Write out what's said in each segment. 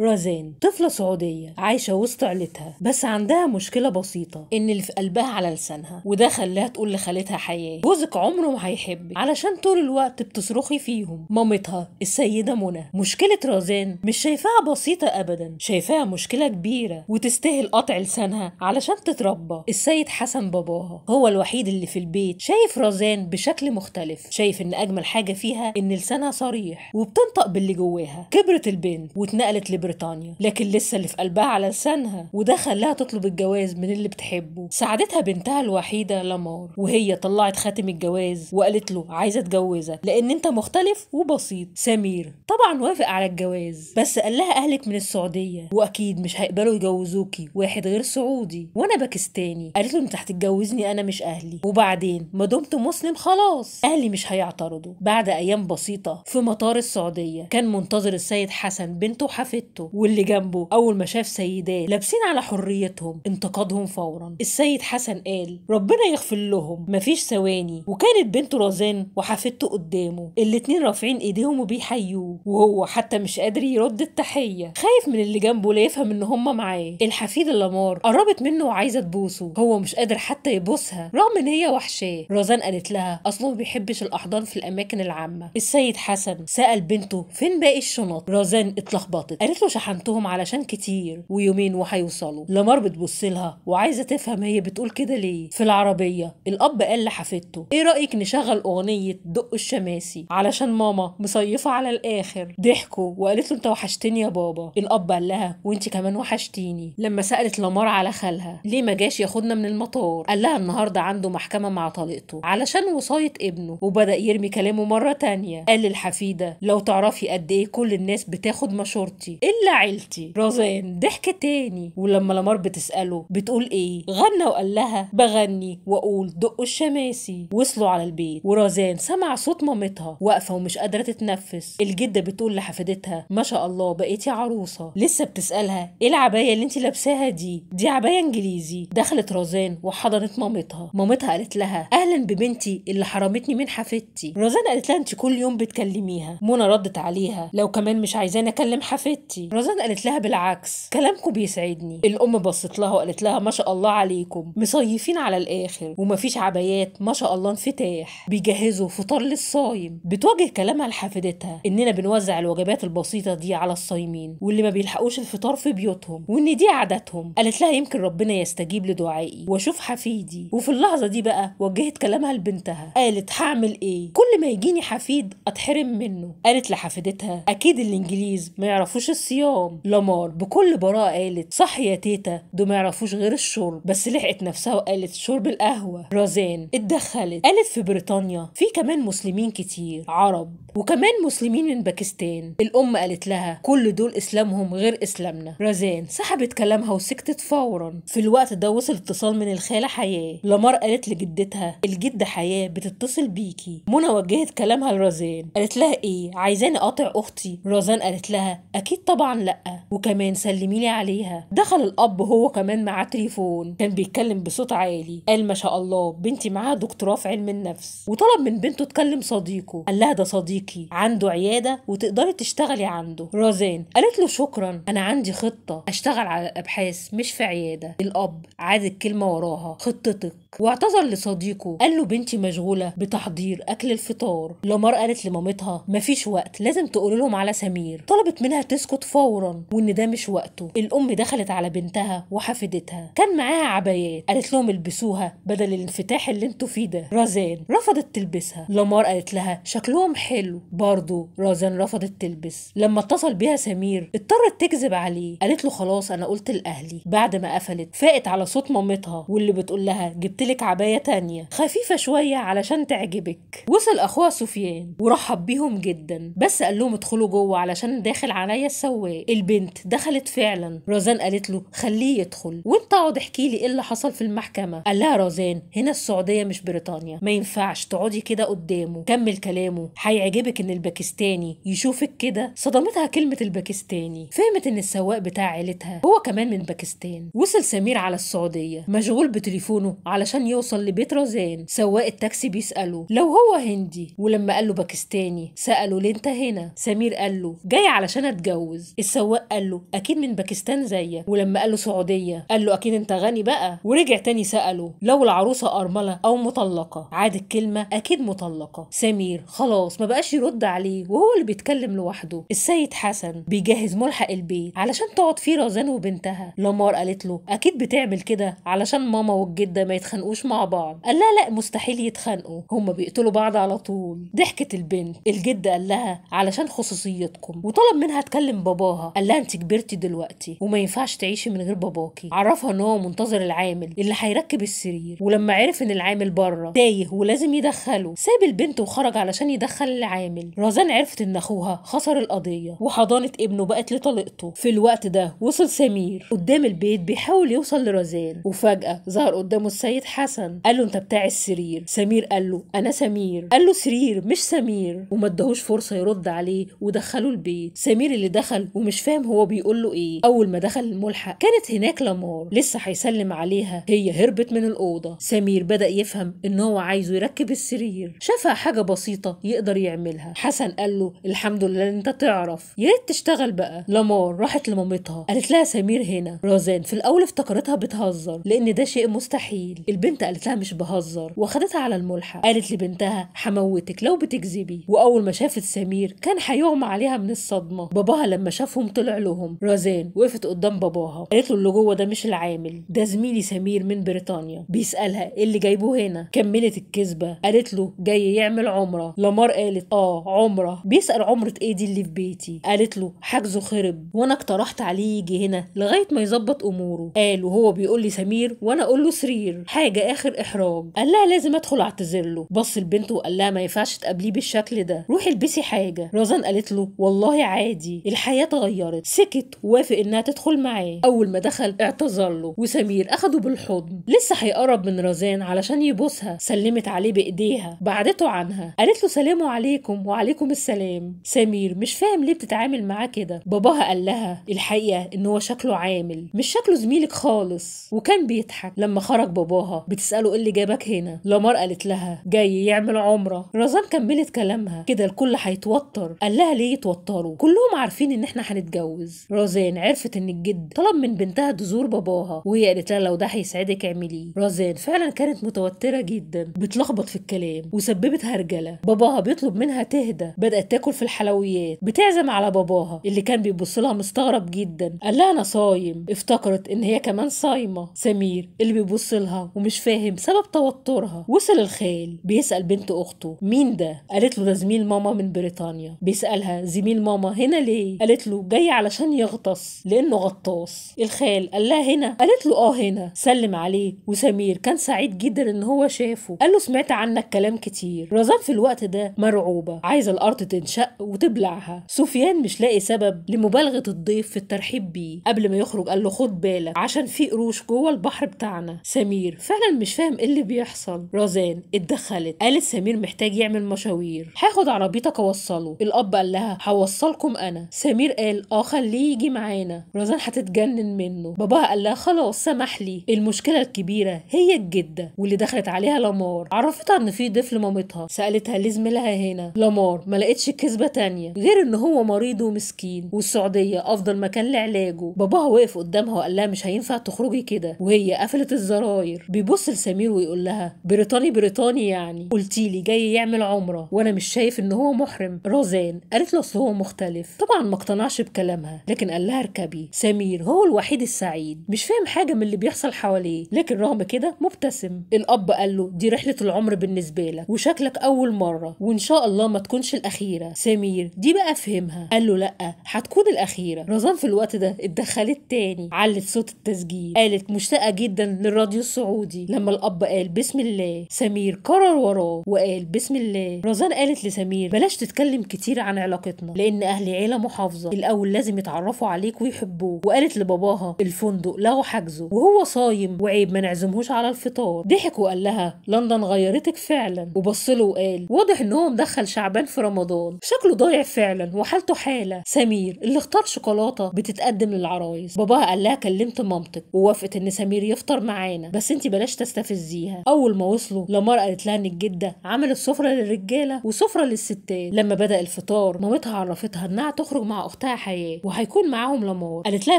رزان طفلة سعودية عايشة وسط عيلتها بس عندها مشكلة بسيطة إن اللي في قلبها على لسانها وده خلاها تقول لخالتها حياة جوزك عمره ما هيحبك علشان طول الوقت بتصرخي فيهم مامتها السيدة منى مشكلة رزان مش شايفاها بسيطة أبدا شايفاها مشكلة كبيرة وتستاهل قطع لسانها علشان تتربى السيد حسن باباها هو الوحيد اللي في البيت شايف رزان بشكل مختلف شايف إن أجمل حاجة فيها إن لسانها صريح وبتنطق باللي جواها كبرت البنت واتنقلت بريطانيا لكن لسه اللي في قلبها على لسانها وده خلاها تطلب الجواز من اللي بتحبه ساعدتها بنتها الوحيدة لامار وهي طلعت خاتم الجواز وقالت له عايزة اتجوزك لأن أنت مختلف وبسيط سمير طبعا وافق على الجواز بس قال لها أهلك من السعودية وأكيد مش هيقبلوا يجوزوكي واحد غير سعودي وأنا باكستاني قالت له أنت هتتجوزني أنا مش أهلي وبعدين ما دمت مسلم خلاص أهلي مش هيعترضوا بعد أيام بسيطة في مطار السعودية كان منتظر السيد حسن بنته وحفيدته ست واللي جنبه أول ما شاف سيدات لابسين على حريتهم انتقدهم فورا السيد حسن قال ربنا يغفر لهم مفيش ثواني وكانت بنته رزان وحفيدته قدامه الاتنين رافعين ايديهم وبيحيوه وهو حتى مش قادر يرد التحية خايف من اللي جنبه لا يفهم ان هما معاه الحفيد الأمار قربت منه وعايزة تبوسه هو مش قادر حتى يبوسها رغم ان هي وحشاه رزان قالت لها اصله ما بيحبش الاحضان في الاماكن العامة السيد حسن سأل بنته فين باقي الشنط رزان اتلخبطت قالت شكله شحنتهم علشان كتير ويومين وهيوصلوا لمار لها وعايزه تفهم هي بتقول كده ليه في العربيه الاب قال لحفيدته ايه رايك نشغل اغنيه دق الشماسي علشان ماما مصيفه على الاخر ضحكوا وقالت له انت وحشتني يا بابا الاب قال لها وانت كمان وحشتيني لما سالت لمار على خالها ليه ما جاش ياخدنا من المطار قال لها النهارده عنده محكمه مع طليقته علشان وصايه ابنه وبدا يرمي كلامه مره تانية قال للحفيده لو تعرفي قد ايه كل الناس بتاخد مشورتي إلا عيلتي روزان ضحك تاني ولما لمار بتسأله بتقول إيه غنى وقال لها بغني وأقول دقوا الشماسي وصلوا على البيت ورازان سمع صوت مامتها واقفة ومش قادرة تتنفس الجدة بتقول لحفيدتها ما شاء الله بقيتي عروسة لسه بتسألها إيه العباية اللي أنت لابساها دي دي عباية إنجليزي دخلت روزان وحضنت مامتها مامتها قالت لها أهلا ببنتي اللي حرمتني من حفيدتي روزان قالت لها أنت كل يوم بتكلميها منى ردت عليها لو كمان مش عايزاني أكلم حفيدتي نفسي رزان قالت لها بالعكس كلامكم بيسعدني الام بصت لها وقالت لها ما شاء الله عليكم مصيفين على الاخر ومفيش عبايات ما شاء الله انفتاح بيجهزوا فطار للصايم بتواجه كلامها لحفيدتها اننا بنوزع الوجبات البسيطه دي على الصايمين واللي ما بيلحقوش الفطار في بيوتهم وان دي عاداتهم قالت لها يمكن ربنا يستجيب لدعائي واشوف حفيدي وفي اللحظه دي بقى وجهت كلامها لبنتها قالت هعمل ايه كل ما يجيني حفيد اتحرم منه قالت لحفيدتها اكيد الانجليز ما يعرفوش الصين الصيام لمار بكل براءة قالت صح يا تيتا دول ما يعرفوش غير الشرب بس لحقت نفسها وقالت شرب القهوة رزان اتدخلت قالت في بريطانيا في كمان مسلمين كتير عرب وكمان مسلمين من باكستان الأم قالت لها كل دول إسلامهم غير إسلامنا رزان سحبت كلامها وسكتت فورا في الوقت ده وصل اتصال من الخالة حياة لمار قالت لجدتها الجدة حياة بتتصل بيكي منى وجهت كلامها لرزان قالت لها إيه عايزاني أقاطع أختي رزان قالت لها أكيد طبعا لأ وكمان سلميلي عليها دخل الأب هو كمان معاه تليفون كان بيتكلم بصوت عالي قال ما شاء الله بنتي معاها دكتوراه في علم النفس وطلب من بنته تكلم صديقه قال لها ده صديق ليكي عنده عياده وتقدري تشتغلي عنده رازان قالت له شكرا انا عندي خطه اشتغل على الابحاث مش في عياده الاب عاد الكلمه وراها خطتك واعتذر لصديقه قال له بنتي مشغوله بتحضير اكل الفطار لمر قالت لمامتها مفيش وقت لازم تقول لهم على سمير طلبت منها تسكت فورا وان ده مش وقته الام دخلت على بنتها وحفدتها كان معاها عبايات قالت لهم البسوها بدل الانفتاح اللي انتوا فيه ده رزان رفضت تلبسها لمر قالت لها شكلهم حلو له برضه رازان رفضت تلبس لما اتصل بيها سمير اضطرت تكذب عليه قالت له خلاص انا قلت لاهلي بعد ما قفلت فاقت على صوت مامتها واللي بتقول لها جبت لك عبايه تانية خفيفه شويه علشان تعجبك وصل اخوها سفيان ورحب بيهم جدا بس قال لهم ادخلوا جوه علشان داخل عليا السواق البنت دخلت فعلا رازان قالت له خليه يدخل وانت اقعد احكي لي ايه اللي حصل في المحكمه قال لها رازان هنا السعوديه مش بريطانيا ما ينفعش تقعدي كده قدامه كمل كلامه هيعجبك عجبك ان الباكستاني يشوفك كده صدمتها كلمه الباكستاني فهمت ان السواق بتاع عيلتها هو كمان من باكستان وصل سمير على السعوديه مشغول بتليفونه علشان يوصل لبيت رزان سواق التاكسي بيساله لو هو هندي ولما قال له باكستاني ساله ليه انت هنا سمير قال له جاي علشان اتجوز السواق قال له اكيد من باكستان زيك ولما قال له سعوديه قال له اكيد انت غني بقى ورجع تاني ساله لو العروسه ارمله او مطلقه عاد الكلمه اكيد مطلقه سمير خلاص ما بقاش يرد عليه وهو اللي بيتكلم لوحده السيد حسن بيجهز ملحق البيت علشان تقعد فيه رزان وبنتها لمار قالت له اكيد بتعمل كده علشان ماما والجده ما يتخانقوش مع بعض قال لها لا مستحيل يتخانقوا هما بيقتلوا بعض على طول ضحكت البنت الجد قال لها علشان خصوصيتكم وطلب منها تكلم باباها قال لها انت كبرتي دلوقتي وما ينفعش تعيشي من غير باباكي عرفها ان هو منتظر العامل اللي هيركب السرير ولما عرف ان العامل بره تايه ولازم يدخله ساب البنت وخرج علشان يدخل العامل عامل رزان عرفت ان اخوها خسر القضيه وحضانه ابنه بقت لطليقته في الوقت ده وصل سمير قدام البيت بيحاول يوصل لرزان وفجاه ظهر قدامه السيد حسن قال له انت بتاع السرير سمير قال له انا سمير قال له سرير مش سمير وما ادهوش فرصه يرد عليه ودخله البيت سمير اللي دخل ومش فاهم هو بيقول له ايه اول ما دخل الملحق كانت هناك لمار لسه هيسلم عليها هي هربت من الاوضه سمير بدا يفهم ان هو عايزه يركب السرير شافها حاجه بسيطه يقدر يعملها تعملها حسن قال له الحمد لله انت تعرف يا ريت تشتغل بقى لمار راحت لمامتها قالت لها سمير هنا روزان في الاول افتكرتها بتهزر لان ده شيء مستحيل البنت قالت لها مش بهزر واخدتها على الملحق قالت لبنتها هموتك لو بتكذبي واول ما شافت سمير كان هيغمى عليها من الصدمه باباها لما شافهم طلع لهم روزان وقفت قدام باباها قالت له اللي جوه ده مش العامل ده زميلي سمير من بريطانيا بيسالها ايه اللي جايبه هنا كملت الكذبه قالت له جاي يعمل عمره لمار قالت اه عمره بيسال عمره ايه دي اللي في بيتي قالت له حجزه خرب وانا اقترحت عليه يجي هنا لغايه ما يظبط اموره قال وهو بيقول لي سمير وانا اقول له سرير حاجه اخر احراج قال لها لازم ادخل اعتذر له بص البنت وقال لها ما ينفعش تقابليه بالشكل ده روحي البسي حاجه رزان قالت له والله عادي الحياه اتغيرت سكت وافق انها تدخل معاه اول ما دخل اعتذر له وسمير اخده بالحضن لسه هيقرب من رزان علشان يبوسها سلمت عليه بايديها بعدته عنها قالت له سلام عليك عليكم وعليكم السلام سمير مش فاهم ليه بتتعامل معاه كده باباها قال لها الحقيقه ان هو شكله عامل مش شكله زميلك خالص وكان بيضحك لما خرج باباها بتساله ايه اللي جابك هنا لمار قالت لها جاي يعمل عمره رزان كملت كلامها كده الكل هيتوتر قال لها ليه يتوتروا كلهم عارفين ان احنا هنتجوز رزان عرفت ان الجد طلب من بنتها تزور باباها وهي قالت لها لو ده هيسعدك اعمليه رزان فعلا كانت متوتره جدا بتلخبط في الكلام وسببت هرجله باباها بيطلب منها منها تهدى بدأت تاكل في الحلويات بتعزم على باباها اللي كان بيبص لها مستغرب جدا قال لها أنا صايم افتكرت إن هي كمان صايمة سمير اللي بيبص لها ومش فاهم سبب توترها وصل الخال بيسأل بنت أخته مين ده قالت له ده زميل ماما من بريطانيا بيسألها زميل ماما هنا ليه قالت له جاي علشان يغطس لأنه غطاس الخال قال لها هنا قالت له اه هنا سلم عليه وسمير كان سعيد جدا ان هو شافه قال له سمعت عنك كلام كتير رزان في الوقت ده مرعوب مضروبة عايزة الأرض تنشق وتبلعها سفيان مش لاقي سبب لمبالغة الضيف في الترحيب بيه قبل ما يخرج قال له خد بالك عشان في قروش جوه البحر بتاعنا سمير فعلا مش فاهم ايه اللي بيحصل رزان اتدخلت قالت سمير محتاج يعمل مشاوير هاخد عربيتك اوصله الاب قال لها هوصلكم انا سمير قال اه خليه يجي معانا رزان هتتجنن منه باباها قال لها خلاص سمح لي المشكله الكبيره هي الجده واللي دخلت عليها لمار عرفتها ان في ضيف لمامتها سالتها ليه زميلها هنا لامار ما لقيتش كذبه تانية غير ان هو مريض ومسكين والسعوديه افضل مكان لعلاجه باباها وقف قدامها وقال لها مش هينفع تخرجي كده وهي قفلت الزراير بيبص لسمير ويقول لها بريطاني بريطاني يعني قلتيلي جاي يعمل عمره وانا مش شايف ان هو محرم روزان قالت له اصل هو مختلف طبعا ما اقتنعش بكلامها لكن قال لها اركبي سمير هو الوحيد السعيد مش فاهم حاجه من اللي بيحصل حواليه لكن رغم كده مبتسم الاب قال له دي رحله العمر بالنسبه لك وشكلك اول مره وان شاء الله الله ما تكونش الاخيره سمير دي بقى فهمها قال له لا هتكون الاخيره رزان في الوقت ده اتدخلت تاني علت صوت التسجيل قالت مشتاقه جدا للراديو السعودي لما الاب قال بسم الله سمير قرر وراه وقال بسم الله رزان قالت لسمير بلاش تتكلم كتير عن علاقتنا لان اهل عيله محافظه الاول لازم يتعرفوا عليك ويحبوه وقالت لباباها الفندق له حجزه وهو صايم وعيب ما نعزمهوش على الفطار ضحك وقال لها لندن غيرتك فعلا وبص له وقال واضح انهم دخل شعبان في رمضان شكله ضايع فعلا وحالته حاله سمير اللي اختار شوكولاته بتتقدم للعرايس باباها قال لها كلمت مامتك ووافقت ان سمير يفطر معانا بس انت بلاش تستفزيها اول ما وصلوا لمار قالت لها ان الجده عملت سفره للرجاله وسفره للستات لما بدا الفطار مامتها عرفتها انها تخرج مع اختها حياه وهيكون معاهم لمار قالت لها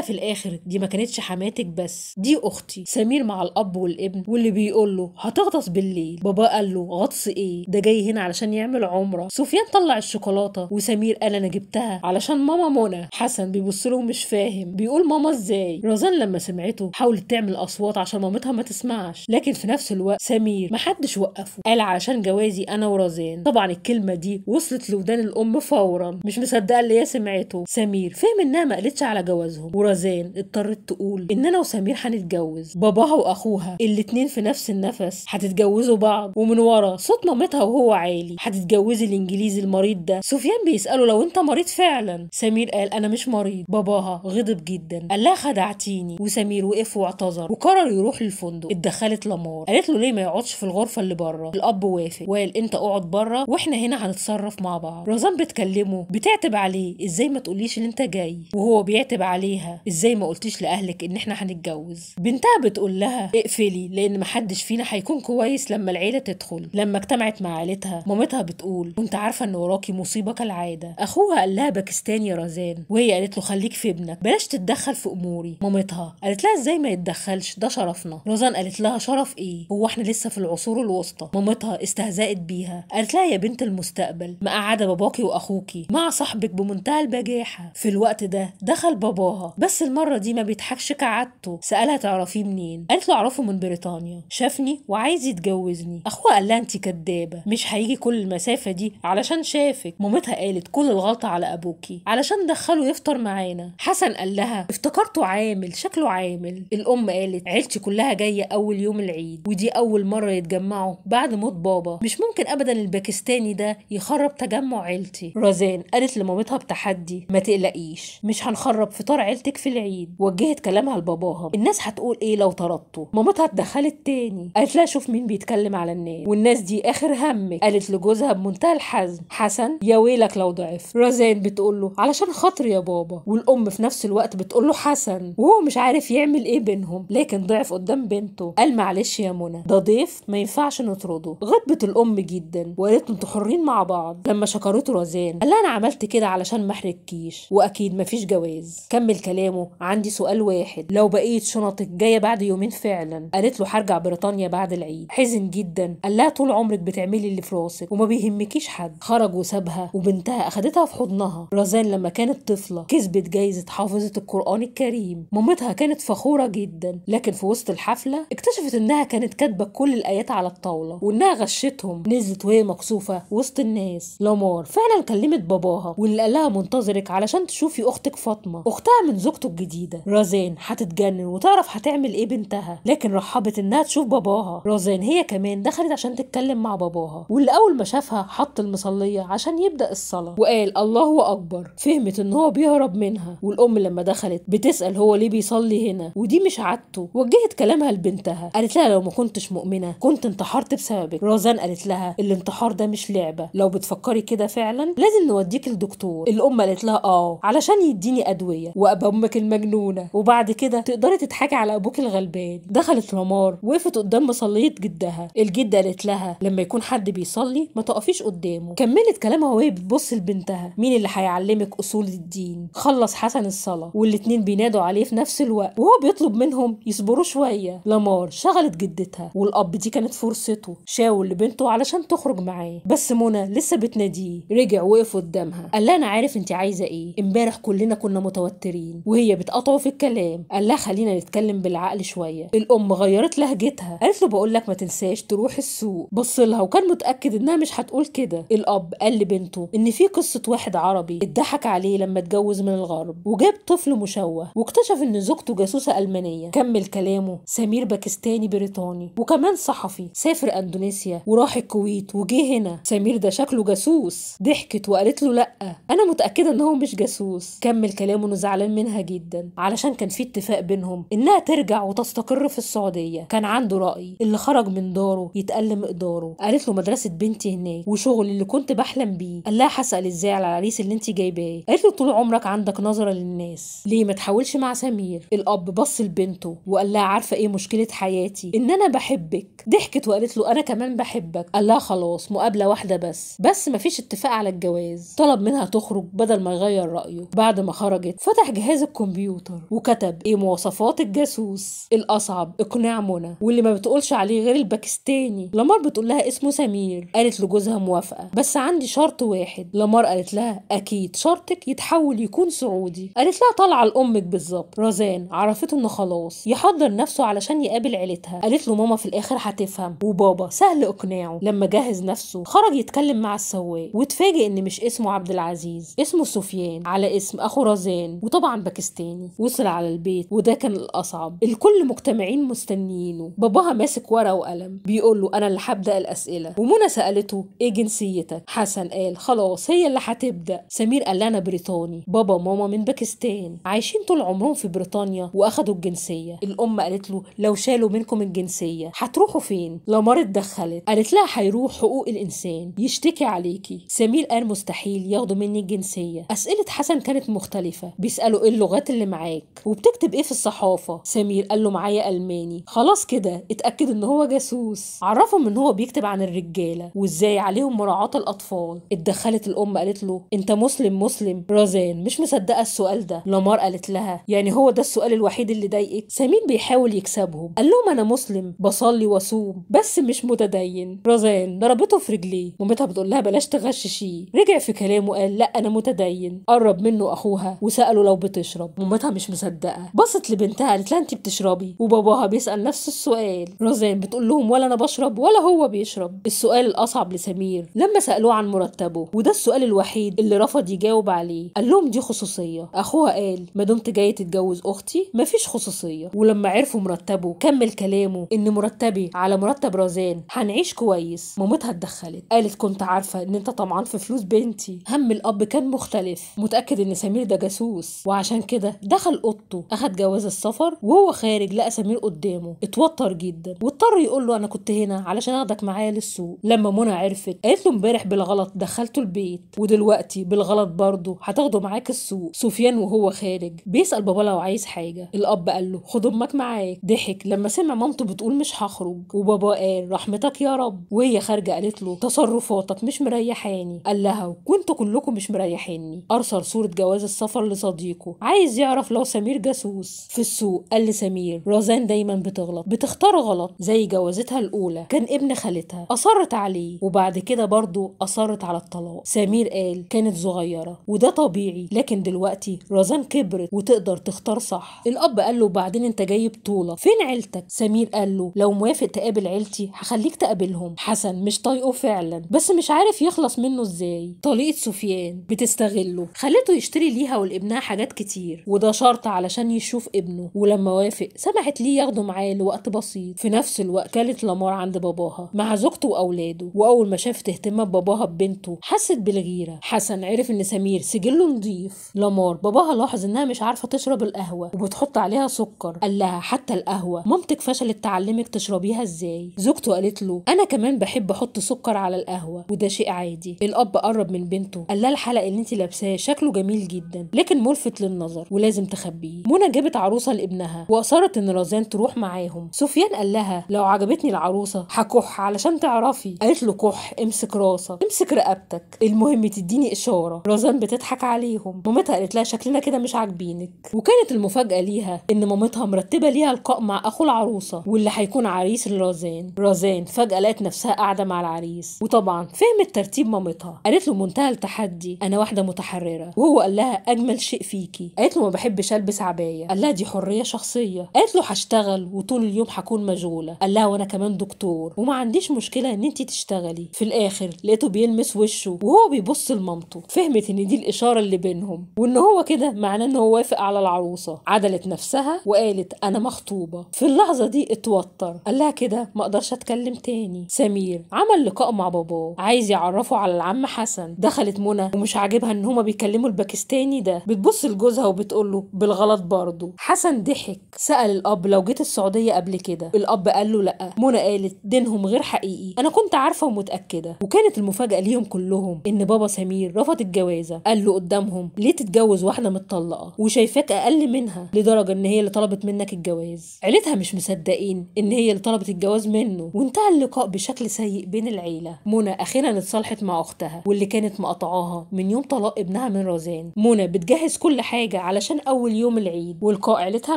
في الاخر دي ما كانتش حماتك بس دي اختي سمير مع الاب والابن واللي بيقول له هتغطس بالليل بابا قال له غطس ايه ده جاي هنا علشان يعمل عمره الصحراء سفيان طلع الشوكولاته وسمير قال انا جبتها علشان ماما منى حسن بيبص له مش فاهم بيقول ماما ازاي رزان لما سمعته حاولت تعمل اصوات عشان مامتها ما تسمعش لكن في نفس الوقت سمير محدش وقفه قال علشان جوازي انا ورزان طبعا الكلمه دي وصلت لودان الام فورا مش مصدقه اللي هي سمعته سمير فهم انها ما قالتش على جوازهم ورزان اضطرت تقول ان انا وسمير هنتجوز باباها واخوها الاتنين في نفس النفس هتتجوزوا بعض ومن ورا صوت مامتها وهو عالي هتتجوزي الانجليزي المريض ده سفيان بيساله لو انت مريض فعلا سمير قال انا مش مريض باباها غضب جدا قال لها خدعتيني وسمير وقف واعتذر وقرر يروح للفندق اتدخلت لمار قالت له ليه ما يقعدش في الغرفه اللي بره الاب وافق وقال انت اقعد بره واحنا هنا هنتصرف مع بعض رزان بتكلمه بتعتب عليه ازاي ما تقوليش ان انت جاي وهو بيعتب عليها ازاي ما قلتيش لاهلك ان احنا هنتجوز بنتها بتقول لها اقفلي لان محدش فينا هيكون كويس لما العيله تدخل لما اجتمعت مع عيلتها مامتها بتقول وانت عارفه ان وراكي مصيبه كالعاده اخوها قال لها باكستاني يا رزان وهي قالت له خليك في ابنك بلاش تتدخل في اموري مامتها قالت لها ازاي ما يتدخلش ده شرفنا رزان قالت لها شرف ايه هو احنا لسه في العصور الوسطى مامتها استهزأت بيها قالت لها يا بنت المستقبل مقعده باباكي واخوكي مع صاحبك بمنتهى البجاحه في الوقت ده دخل باباها بس المره دي ما بيضحكش كعادته سالها تعرفيه منين قالت له اعرفه من بريطانيا شافني وعايز يتجوزني اخوها قال لها انت كدابه مش هيجي كل المسافه دي دي علشان شافك مامتها قالت كل الغلطة على أبوكي علشان دخله يفطر معانا حسن قال لها افتكرته عامل شكله عامل الأم قالت عيلتي كلها جاية أول يوم العيد ودي أول مرة يتجمعوا بعد موت بابا مش ممكن أبدا الباكستاني ده يخرب تجمع عيلتي رزان قالت لمامتها بتحدي ما تقلقيش مش هنخرب فطار عيلتك في العيد وجهت كلامها لباباها الناس هتقول ايه لو طردته مامتها اتدخلت تاني قالت لها شوف مين بيتكلم على الناس والناس دي اخر همك قالت لجوزها بمنتهى الحزم حسن يا ويلك لو ضعفت رزان بتقول له علشان خاطري يا بابا والام في نفس الوقت بتقول له حسن وهو مش عارف يعمل ايه بينهم لكن ضعف قدام بنته قال معلش يا منى ده ضيف ما ينفعش نطرده غضبت الام جدا وقالت انتوا حرين مع بعض لما شكرته رزان قال انا عملت كده علشان ما احرجكيش واكيد مفيش جواز كمل كلامه عندي سؤال واحد لو بقيت شنطك جايه بعد يومين فعلا قالت له هرجع بريطانيا بعد العيد حزن جدا قال لها طول عمرك بتعملي اللي في راسك وما بيهمكيش مفيش حد خرج وسابها وبنتها اخدتها في حضنها رزان لما كانت طفله كسبت جايزه حافظه القران الكريم مامتها كانت فخوره جدا لكن في وسط الحفله اكتشفت انها كانت كاتبه كل الايات على الطاوله وانها غشتهم نزلت وهي مكسوفه وسط الناس لامار فعلا كلمت باباها واللي قالها منتظرك علشان تشوفي اختك فاطمه اختها من زوجته الجديده رزان هتتجنن وتعرف هتعمل ايه بنتها لكن رحبت انها تشوف باباها رزان هي كمان دخلت عشان تتكلم مع باباها واللي اول ما شافها حط حط المصلية عشان يبدأ الصلاة وقال الله أكبر فهمت إن هو بيهرب منها والأم لما دخلت بتسأل هو ليه بيصلي هنا ودي مش عادته وجهت كلامها لبنتها قالت لها لو ما كنتش مؤمنة كنت انتحرت بسببك روزان قالت لها الانتحار ده مش لعبة لو بتفكري كده فعلا لازم نوديك لدكتور الأم قالت لها آه علشان يديني أدوية وأبقى أمك المجنونة وبعد كده تقدري تضحكي على أبوك الغلبان دخلت رمار وقفت قدام مصلية جدها الجدة قالت لها لما يكون حد بيصلي ما تقفيش قدام قدامه كملت كلامها وهي بتبص لبنتها مين اللي هيعلمك اصول الدين خلص حسن الصلاه والاتنين بينادوا عليه في نفس الوقت وهو بيطلب منهم يصبروا شويه لمار شغلت جدتها والاب دي كانت فرصته شاور لبنته علشان تخرج معاه بس منى لسه بتناديه رجع وقف قدامها قال لها انا عارف انت عايزه ايه امبارح كلنا كنا متوترين وهي بتقطعه في الكلام قال لها خلينا نتكلم بالعقل شويه الام غيرت لهجتها قالت له بقول لك ما تنساش تروح السوق بص لها وكان متاكد انها مش هتقول كده حاجه الاب قال لبنته ان في قصه واحد عربي اتضحك عليه لما اتجوز من الغرب وجاب طفل مشوه واكتشف ان زوجته جاسوسه المانيه كمل كلامه سمير باكستاني بريطاني وكمان صحفي سافر اندونيسيا وراح الكويت وجه هنا سمير ده شكله جاسوس ضحكت وقالت له لا انا متاكده ان هو مش جاسوس كمل كلامه انه زعلان منها جدا علشان كان في اتفاق بينهم انها ترجع وتستقر في السعوديه كان عنده راي اللي خرج من داره يتألم اداره قالت له مدرسه بنتي هناك وشغل الشغل اللي كنت بحلم بيه قال لها هسال ازاي على العريس اللي انت جايباه قالت له طول عمرك عندك نظره للناس ليه ما تحاولش مع سمير الاب بص لبنته وقال لها عارفه ايه مشكله حياتي ان انا بحبك ضحكت وقالت له انا كمان بحبك قال لها خلاص مقابله واحده بس بس مفيش اتفاق على الجواز طلب منها تخرج بدل ما يغير رايه بعد ما خرجت فتح جهاز الكمبيوتر وكتب ايه مواصفات الجاسوس الاصعب اقناع منى واللي ما بتقولش عليه غير الباكستاني لمار بتقول لها اسمه سمير قالت لجوزها موافق موافقه بس عندي شرط واحد لمار قالت لها اكيد شرطك يتحول يكون سعودي قالت لها طالعه لامك بالظبط رزان عرفته انه خلاص يحضر نفسه علشان يقابل عيلتها قالت له ماما في الاخر هتفهم وبابا سهل اقناعه لما جهز نفسه خرج يتكلم مع السواق واتفاجئ ان مش اسمه عبد العزيز اسمه سفيان على اسم اخو رزان وطبعا باكستاني وصل على البيت وده كان الاصعب الكل مجتمعين مستنيينه باباها ماسك ورقه وقلم بيقول له انا اللي هبدا الاسئله ومنى سالته ايه جنس جنسيتك حسن قال خلاص هي اللي هتبدا سمير قال انا بريطاني بابا وماما من باكستان عايشين طول عمرهم في بريطانيا واخدوا الجنسيه الام قالت له لو شالوا منكم الجنسيه هتروحوا فين لمار اتدخلت قالت لها هيروح حقوق الانسان يشتكي عليكي سمير قال مستحيل ياخدوا مني الجنسيه اسئله حسن كانت مختلفه بيسالوا ايه اللغات اللي معاك وبتكتب ايه في الصحافه سمير قال له معايا الماني خلاص كده اتاكد ان هو جاسوس عرفهم ان هو بيكتب عن الرجاله وازاي عليهم مراعاة الأطفال اتدخلت الأم قالت له أنت مسلم مسلم رزان مش مصدقة السؤال ده لمار قالت لها يعني هو ده السؤال الوحيد اللي ضايقك سمين بيحاول يكسبهم قال لهم أنا مسلم بصلي وأصوم بس مش متدين رزان ضربته في رجليه مامتها بتقول لها بلاش تغششيه رجع في كلامه قال لا أنا متدين قرب منه أخوها وسأله لو بتشرب مامتها مش مصدقة بصت لبنتها قالت لها أنت بتشربي وباباها بيسأل نفس السؤال رزان بتقول لهم ولا أنا بشرب ولا هو بيشرب السؤال الأصعب لسمير لما سألوه عن مرتبه وده السؤال الوحيد اللي رفض يجاوب عليه قال لهم دي خصوصية أخوها قال ما دمت جاي تتجوز أختي مفيش خصوصية ولما عرفوا مرتبه كمل كلامه إن مرتبي على مرتب رزان هنعيش كويس مامتها اتدخلت قالت كنت عارفة إن أنت طمعان في فلوس بنتي هم الأب كان مختلف متأكد إن سمير ده جاسوس وعشان كده دخل أوضته أخد جواز السفر وهو خارج لقى سمير قدامه اتوتر جدا واضطر يقول له أنا كنت هنا علشان أخدك معايا للسوق لما منى عرفت قالت له امبارح بالغلط دخلته البيت ودلوقتي بالغلط برضه هتاخده معاك السوق سفيان وهو خارج بيسال بابا لو عايز حاجه الاب قال له خد امك معاك ضحك لما سمع مامته بتقول مش هخرج وبابا قال رحمتك يا رب وهي خارجه قالت له تصرفاتك مش مريحاني قال لها وكنتوا كلكم مش مريحيني ارسل صوره جواز السفر لصديقه عايز يعرف لو سمير جاسوس في السوق قال لسمير روزان دايما بتغلط بتختار غلط زي جوازتها الاولى كان ابن خالتها اصرت عليه وبعد كده برضو أصرت على الطلاق سمير قال كانت صغيرة وده طبيعي لكن دلوقتي رزان كبرت وتقدر تختار صح الأب قال له بعدين أنت جاي بطولة فين عيلتك سمير قال له لو موافق تقابل عيلتي هخليك تقابلهم حسن مش طايقه فعلا بس مش عارف يخلص منه ازاي طليقة سفيان بتستغله خلته يشتري ليها ولابنها حاجات كتير وده شرط علشان يشوف ابنه ولما وافق سمحت ليه ياخده معاه لوقت بسيط في نفس الوقت كانت لامار عند باباها مع زوجته واولاده واول ما شافت اهتمام باباها ببنته حست بالغيرة حسن عرف ان سمير سجله نضيف لمار باباها لاحظ انها مش عارفة تشرب القهوة وبتحط عليها سكر قال لها حتى القهوة مامتك فشلت تعلمك تشربيها ازاي زوجته قالت له انا كمان بحب احط سكر على القهوة وده شيء عادي الاب قرب من بنته قال لها الحلق اللي انت لابساه شكله جميل جدا لكن ملفت للنظر ولازم تخبيه منى جابت عروسة لابنها واصرت ان رزان تروح معاهم سفيان قال لها لو عجبتني العروسة هكح علشان تعرفي قالت له كح امسك تمسك راسك تمسك رقبتك المهم تديني اشاره روزان بتضحك عليهم مامتها قالت لها شكلنا كده مش عاجبينك وكانت المفاجاه ليها ان مامتها مرتبه ليها لقاء مع اخو العروسه واللي هيكون عريس لروزان روزان فجاه لقت نفسها قاعده مع العريس وطبعا فهمت ترتيب مامتها قالت له منتهى التحدي انا واحده متحرره وهو قال لها اجمل شيء فيكي قالت له ما بحبش البس عبايه قال لها دي حريه شخصيه قالت له هشتغل وطول اليوم هكون مشغوله قال لها وانا كمان دكتور وما عنديش مشكله ان انت تشتغلي في الاخر الاخر لقيته بيلمس وشه وهو بيبص لمامته فهمت ان دي الاشاره اللي بينهم وان هو كده معناه ان هو وافق على العروسه عدلت نفسها وقالت انا مخطوبه في اللحظه دي اتوتر قال لها كده ما اقدرش اتكلم تاني سمير عمل لقاء مع باباه عايز يعرفه على العم حسن دخلت منى ومش عاجبها ان هما بيكلموا الباكستاني ده بتبص لجوزها وبتقول له بالغلط برضه حسن ضحك سال الاب لو جيت السعوديه قبل كده الاب قال له لا منى قالت دينهم غير حقيقي انا كنت عارفه ومتاكده وكانت المفاجأة ليهم كلهم إن بابا سمير رفض الجوازة قال له قدامهم ليه تتجوز واحدة متطلقة وشايفاك أقل منها لدرجة إن هي اللي طلبت منك الجواز عيلتها مش مصدقين إن هي اللي طلبت الجواز منه وانتهى اللقاء بشكل سيء بين العيلة منى أخيرا اتصالحت مع أختها واللي كانت مقاطعاها من يوم طلاق ابنها من روزان منى بتجهز كل حاجة علشان أول يوم العيد ولقاء عيلتها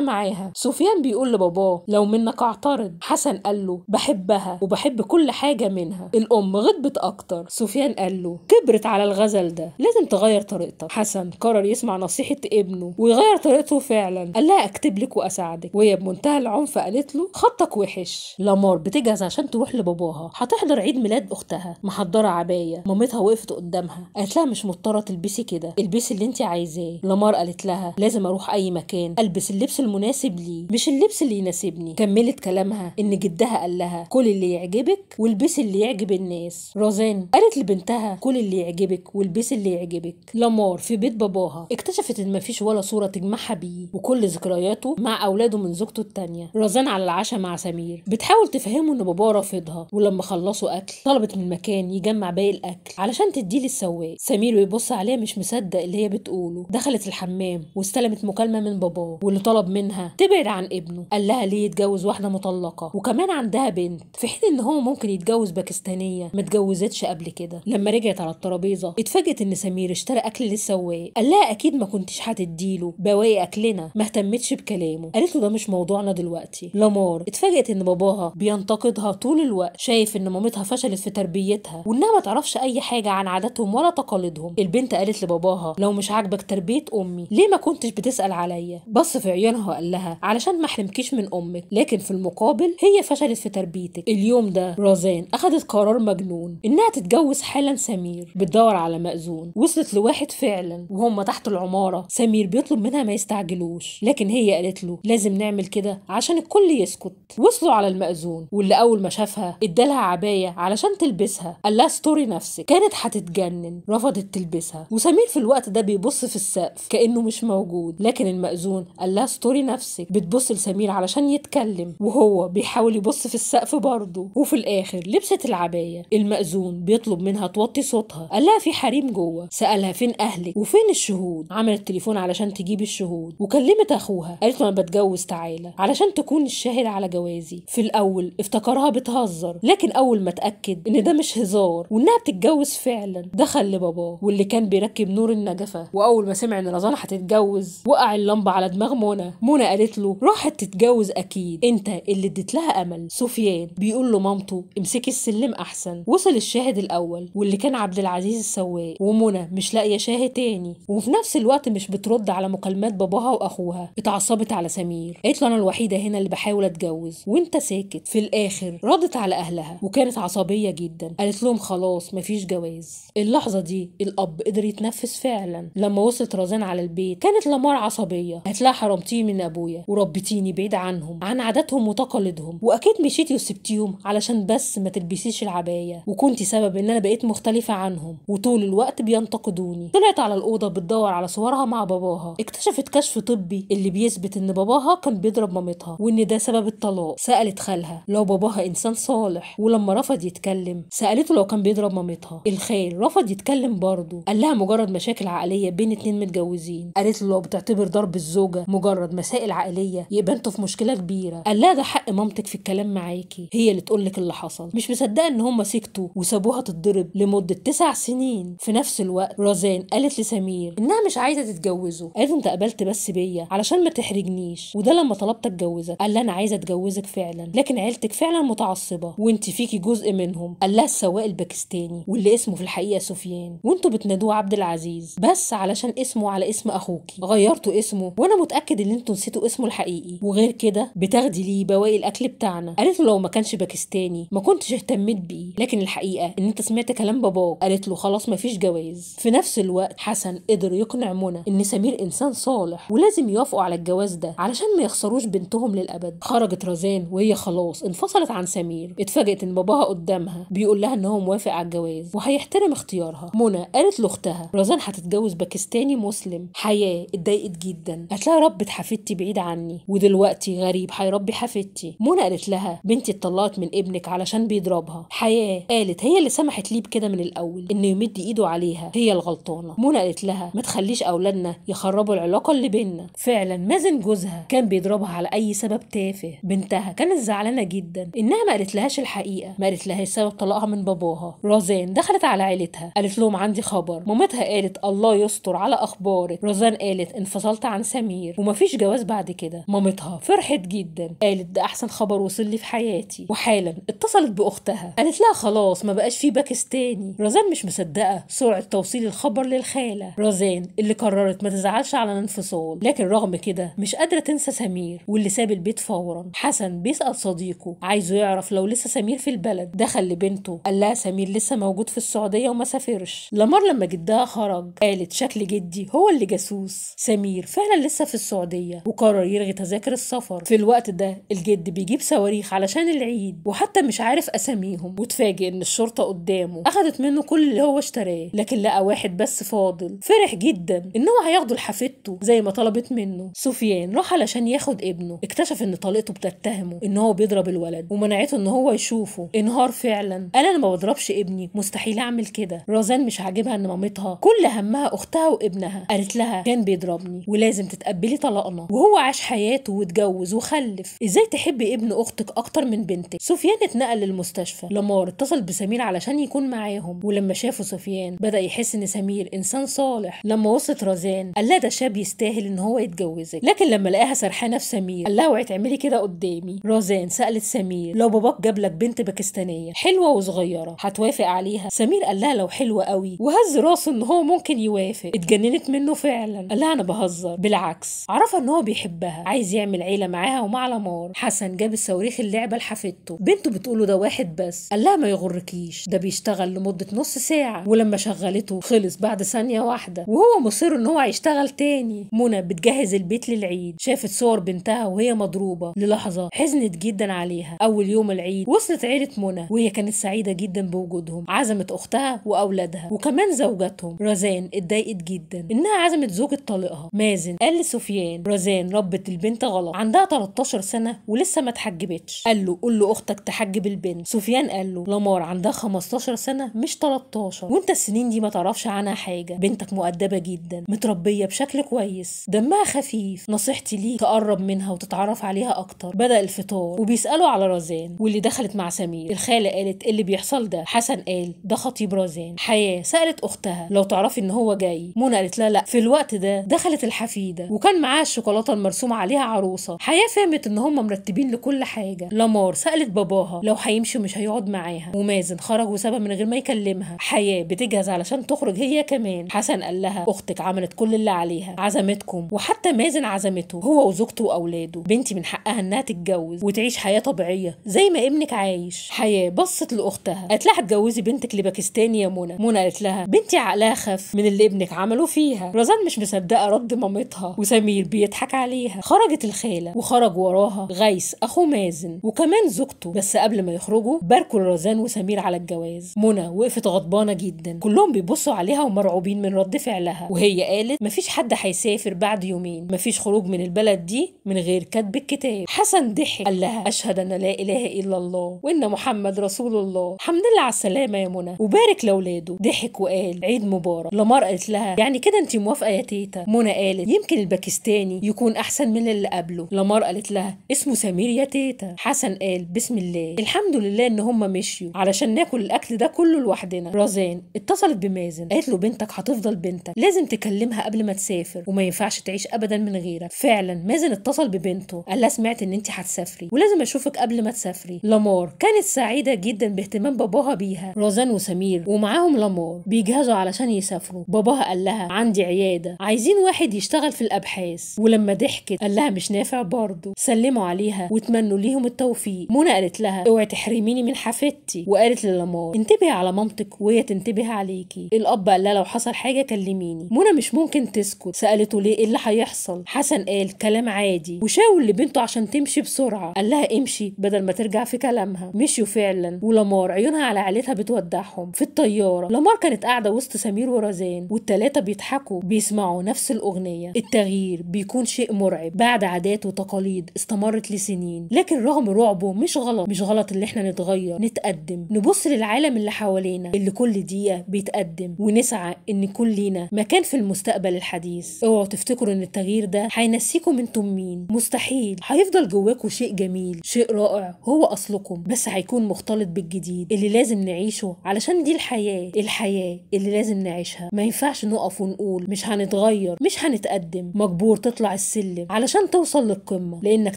معاها سفيان بيقول لباباه لو منك أعترض حسن قال له بحبها وبحب كل حاجة منها الأم غضبت اكتر سفيان قال له كبرت على الغزل ده لازم تغير طريقتك حسن قرر يسمع نصيحه ابنه ويغير طريقته فعلا قال لها اكتب لك واساعدك وهي بمنتهى العنف قالت له خطك وحش لامار بتجهز عشان تروح لباباها هتحضر عيد ميلاد اختها محضره عبايه مامتها وقفت قدامها قالت لها مش مضطره تلبسي كده البسي اللي انت عايزاه لامار قالت لها لازم اروح اي مكان البس اللبس المناسب لي مش اللبس اللي يناسبني كملت كلامها ان جدها قال لها كل اللي يعجبك والبس اللي يعجب الناس روزان قالت لبنتها كل اللي يعجبك والبس اللي يعجبك لامار في بيت باباها اكتشفت ان مفيش ولا صوره تجمعها بيه وكل ذكرياته مع اولاده من زوجته التانية روزان على العشاء مع سمير بتحاول تفهمه ان باباه رافضها ولما خلصوا اكل طلبت من مكان يجمع باقي الاكل علشان تديه للسواق سمير بيبص عليها مش مصدق اللي هي بتقوله دخلت الحمام واستلمت مكالمه من باباه واللي طلب منها تبعد عن ابنه قال لها ليه يتجوز واحده مطلقه وكمان عندها بنت في حين ان هو ممكن يتجوز باكستانيه متجوز نزلتش قبل كده لما رجعت على الترابيزه اتفاجئت ان سمير اشترى اكل للسواق قال لها اكيد ما كنتش هتديله بواقي اكلنا ما اهتمتش بكلامه قالت له ده مش موضوعنا دلوقتي لامار اتفاجئت ان باباها بينتقدها طول الوقت شايف ان مامتها فشلت في تربيتها وانها ما تعرفش اي حاجه عن عاداتهم ولا تقاليدهم البنت قالت لباباها لو مش عاجبك تربيه امي ليه ما كنتش بتسال عليا بص في عيونها وقال لها علشان ما احرمكيش من امك لكن في المقابل هي فشلت في تربيتك اليوم ده رازان اخذت قرار مجنون انها تتجوز حالا سمير بتدور على مأذون وصلت لواحد فعلا وهم تحت العمارة سمير بيطلب منها ما يستعجلوش لكن هي قالت له لازم نعمل كده عشان الكل يسكت وصلوا على المأذون واللي اول ما شافها ادالها عباية علشان تلبسها قال لها ستوري نفسك كانت هتتجنن رفضت تلبسها وسمير في الوقت ده بيبص في السقف كأنه مش موجود لكن المأذون قال لها ستوري نفسك بتبص لسمير علشان يتكلم وهو بيحاول يبص في السقف برضه وفي الاخر لبست العباية المأذون محزون بيطلب منها توطي صوتها قال لها في حريم جوه سالها فين اهلك وفين الشهود عملت تليفون علشان تجيب الشهود وكلمت اخوها قالت له انا بتجوز تعالى علشان تكون الشاهد على جوازي في الاول افتكرها بتهزر لكن اول ما اتاكد ان ده مش هزار وانها بتتجوز فعلا دخل لباباه واللي كان بيركب نور النجفه واول ما سمع ان رزان هتتجوز وقع اللمبه على دماغ منى منى قالت له راحت تتجوز اكيد انت اللي اديت لها امل سفيان بيقول له مامته امسكي السلم احسن وصل الشاهد الاول واللي كان عبد العزيز السواق ومنى مش لاقيه شاهد تاني وفي نفس الوقت مش بترد على مكالمات باباها واخوها اتعصبت على سمير قالت له انا الوحيده هنا اللي بحاول اتجوز وانت ساكت في الاخر ردت على اهلها وكانت عصبيه جدا قالت لهم خلاص مفيش جواز اللحظه دي الاب قدر يتنفس فعلا لما وصلت رزان على البيت كانت لمار عصبيه قالت لها حرمتيني من ابويا وربيتيني بعيد عنهم عن عاداتهم وتقاليدهم واكيد مشيتي وسبتيهم علشان بس ما تلبسيش العبايه كنت سبب ان انا بقيت مختلفه عنهم وطول الوقت بينتقدوني طلعت على الاوضه بتدور على صورها مع باباها اكتشفت كشف طبي اللي بيثبت ان باباها كان بيضرب مامتها وان ده سبب الطلاق سالت خالها لو باباها انسان صالح ولما رفض يتكلم سالته لو كان بيضرب مامتها الخال رفض يتكلم برضه قال لها مجرد مشاكل عقليه بين اتنين متجوزين قالت له لو بتعتبر ضرب الزوجه مجرد مسائل عقليه يبقى انتوا في مشكله كبيره قال لها ده حق مامتك في الكلام معاكي هي اللي تقول لك اللي حصل مش مصدقه ان هم سكتوا وسابوها تتضرب لمدة تسع سنين في نفس الوقت رزان قالت لسمير إنها مش عايزة تتجوزه قالت أنت قبلت بس بيا علشان ما تحرجنيش وده لما طلبت أتجوزك قال لها أنا عايزة أتجوزك فعلا لكن عيلتك فعلا متعصبة وأنت فيكي جزء منهم قال لها السواق الباكستاني واللي اسمه في الحقيقة سفيان وأنتوا بتنادوه عبد العزيز بس علشان اسمه على اسم أخوكي غيرتوا اسمه وأنا متأكد إن أنتوا نسيتوا اسمه الحقيقي وغير كده بتاخدي ليه بواقي الأكل بتاعنا قالت له لو ما كانش باكستاني ما كنتش اهتميت بيه لكن الحقيقة الحقيقه ان انت سمعت كلام باباك قالت له خلاص مفيش جواز في نفس الوقت حسن قدر يقنع منى ان سمير انسان صالح ولازم يوافقوا على الجواز ده علشان ما يخسروش بنتهم للابد خرجت رزان وهي خلاص انفصلت عن سمير اتفاجئت ان باباها قدامها بيقول لها ان هو موافق على الجواز وهيحترم اختيارها منى قالت لاختها رزان هتتجوز باكستاني مسلم حياه اتضايقت جدا قالت لها ربة حفيدتي بعيد عني ودلوقتي غريب هيربي حفيدتي منى قالت لها بنتي اتطلقت من ابنك علشان بيضربها حياه قالت كانت هي اللي سمحت ليه بكده من الاول انه يمد ايده عليها هي الغلطانه منى قالت لها ما تخليش اولادنا يخربوا العلاقه اللي بينا فعلا مازن جوزها كان بيضربها على اي سبب تافه بنتها كانت زعلانه جدا انها ما قالتلهاش الحقيقه ما قالتلهاش سبب طلاقها من باباها روزان دخلت على عيلتها قالت لهم عندي خبر مامتها قالت الله يستر على اخبارك روزان قالت انفصلت عن سمير ومفيش جواز بعد كده مامتها فرحت جدا قالت ده احسن خبر وصل لي في حياتي وحالا اتصلت باختها قالت لها خلاص ما بقاش في باكس تاني رزان مش مصدقه سرعه توصيل الخبر للخاله رزان اللي قررت ما تزعلش على انفصال لكن رغم كده مش قادره تنسى سمير واللي ساب البيت فورا حسن بيسال صديقه عايزه يعرف لو لسه سمير في البلد دخل لبنته قال لها سمير لسه موجود في السعوديه وما سافرش لمر لما جدها خرج قالت شكل جدي هو اللي جاسوس سمير فعلا لسه في السعوديه وقرر يلغي تذاكر السفر في الوقت ده الجد بيجيب صواريخ علشان العيد وحتى مش عارف اساميهم وتفاجئ ان الشرطه الشرطة قدامه أخدت منه كل اللي هو اشتراه لكن لقى واحد بس فاضل فرح جدا إن هو هياخده لحفيدته زي ما طلبت منه سفيان راح علشان ياخد ابنه اكتشف إن طليقته بتتهمه إن هو بيضرب الولد ومنعته إن هو يشوفه انهار فعلا قال أنا ما بضربش ابني مستحيل أعمل كده رزان مش عاجبها إن مامتها كل همها أختها وابنها قالت لها كان بيضربني ولازم تتقبلي طلاقنا وهو عاش حياته واتجوز وخلف ازاي تحبي ابن أختك أكتر من بنتك سفيان اتنقل للمستشفى لما اتصل بسمير سمير علشان يكون معاهم ولما شافوا سفيان بدأ يحس إن سمير إنسان صالح لما وصلت رزان قال لها ده شاب يستاهل إن هو يتجوزك لكن لما لقاها سرحانة في سمير قال لها اوعي تعملي كده قدامي رزان سألت سمير لو باباك جاب لك بنت باكستانية حلوة وصغيرة هتوافق عليها سمير قال لها لو حلوة قوي وهز راسه إن هو ممكن يوافق اتجننت منه فعلا قال لها أنا بهزر بالعكس عرفها إن هو بيحبها عايز يعمل عيلة معاها ومع لمار حسن جاب الصواريخ اللعبة لحفيدته بنته بتقوله ده واحد بس قال لها ما يغركيش يجيش ده بيشتغل لمدة نص ساعة ولما شغلته خلص بعد ثانية واحدة وهو مصر ان هو هيشتغل تاني منى بتجهز البيت للعيد شافت صور بنتها وهي مضروبة للحظة حزنت جدا عليها أول يوم العيد وصلت عيلة منى وهي كانت سعيدة جدا بوجودهم عزمت أختها وأولادها وكمان زوجاتهم رزان اتضايقت جدا إنها عزمت زوجة طليقها مازن قال لسفيان رزان ربت البنت غلط عندها 13 سنة ولسه ما اتحجبتش قال له قول له أختك تحجب البنت سفيان قال له لمار عندها عندها 15 سنه مش 13 وانت السنين دي ما تعرفش عنها حاجه بنتك مؤدبه جدا متربيه بشكل كويس دمها خفيف نصيحتي ليك تقرب منها وتتعرف عليها اكتر بدا الفطار وبيسالوا على رزان واللي دخلت مع سمير الخاله قالت اللي بيحصل ده حسن قال ده خطيب رزان حياه سالت اختها لو تعرفي ان هو جاي منى قالت لها لا في الوقت ده دخلت الحفيده وكان معاها الشوكولاته المرسوم عليها عروسه حياه فهمت ان هم مرتبين لكل حاجه لمار سالت باباها لو هيمشي مش هيقعد معاها وماذا مازن خرج وسابها من غير ما يكلمها حياه بتجهز علشان تخرج هي كمان حسن قال لها اختك عملت كل اللي عليها عزمتكم وحتى مازن عزمته هو وزوجته واولاده بنتي من حقها انها تتجوز وتعيش حياه طبيعيه زي ما ابنك عايش حياه بصت لاختها قالت لها هتجوزي بنتك لباكستاني يا منى منى قالت لها بنتي عقلها خف من اللي ابنك عمله فيها رزان مش مصدقه رد مامتها وسمير بيضحك عليها خرجت الخاله وخرج وراها غيث اخو مازن وكمان زوجته بس قبل ما يخرجوا باركوا لرزان وسمير كتير على الجواز منى وقفت غضبانه جدا كلهم بيبصوا عليها ومرعوبين من رد فعلها وهي قالت مفيش حد هيسافر بعد يومين مفيش خروج من البلد دي من غير كتب الكتاب حسن ضحك قال لها اشهد ان لا اله الا الله وان محمد رسول الله الحمد لله على السلامه يا منى وبارك لاولاده ضحك وقال عيد مبارك لمار قالت لها يعني كده انت موافقه يا تيتا منى قالت يمكن الباكستاني يكون احسن من اللي قبله لمار قالت لها اسمه سمير يا تيتا حسن قال بسم الله الحمد لله ان هم مشيوا علشان عشان ناكل الاكل ده كله لوحدنا رزان اتصلت بمازن قالت له بنتك هتفضل بنتك لازم تكلمها قبل ما تسافر وما ينفعش تعيش ابدا من غيرك فعلا مازن اتصل ببنته قال لها سمعت ان انت هتسافري ولازم اشوفك قبل ما تسافري لامار كانت سعيده جدا باهتمام باباها بيها رزان وسمير ومعاهم لامار بيجهزوا علشان يسافروا باباها قال لها عندي عياده عايزين واحد يشتغل في الابحاث ولما ضحكت قال لها مش نافع برضه سلموا عليها وتمنوا ليهم التوفيق منى قالت لها اوعي تحرميني من حفيدتي وقالت قالت للمار انتبهي على مامتك وهي تنتبه عليكي الاب قال لها لو حصل حاجه كلميني منى مش ممكن تسكت سالته ليه ايه اللي هيحصل حسن قال كلام عادي وشاور لبنته عشان تمشي بسرعه قال لها امشي بدل ما ترجع في كلامها مشيوا فعلا ولمار عيونها على عيلتها بتودعهم في الطياره لمار كانت قاعده وسط سمير ورزان والثلاثه بيضحكوا بيسمعوا نفس الاغنيه التغيير بيكون شيء مرعب بعد عادات وتقاليد استمرت لسنين لكن رغم رعبه مش غلط مش غلط اللي احنا نتغير نتقدم نبص نبص للعالم اللي حوالينا اللي كل دقيقة بيتقدم ونسعى إن يكون لينا مكان في المستقبل الحديث اوعوا تفتكروا إن التغيير ده هينسيكم انتم مين مستحيل هيفضل جواكم شيء جميل شيء رائع هو أصلكم بس هيكون مختلط بالجديد اللي لازم نعيشه علشان دي الحياة الحياة اللي لازم نعيشها ما ينفعش نقف ونقول مش هنتغير مش هنتقدم مجبور تطلع السلم علشان توصل للقمة لأنك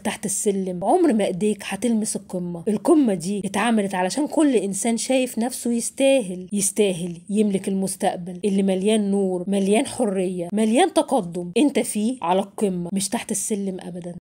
تحت السلم عمر ما إيديك هتلمس القمة القمة دي اتعملت علشان كل إنسان الإنسان شايف نفسه يستاهل يستاهل يملك المستقبل اللي مليان نور مليان حرية مليان تقدم أنت فيه على القمة مش تحت السلم أبدا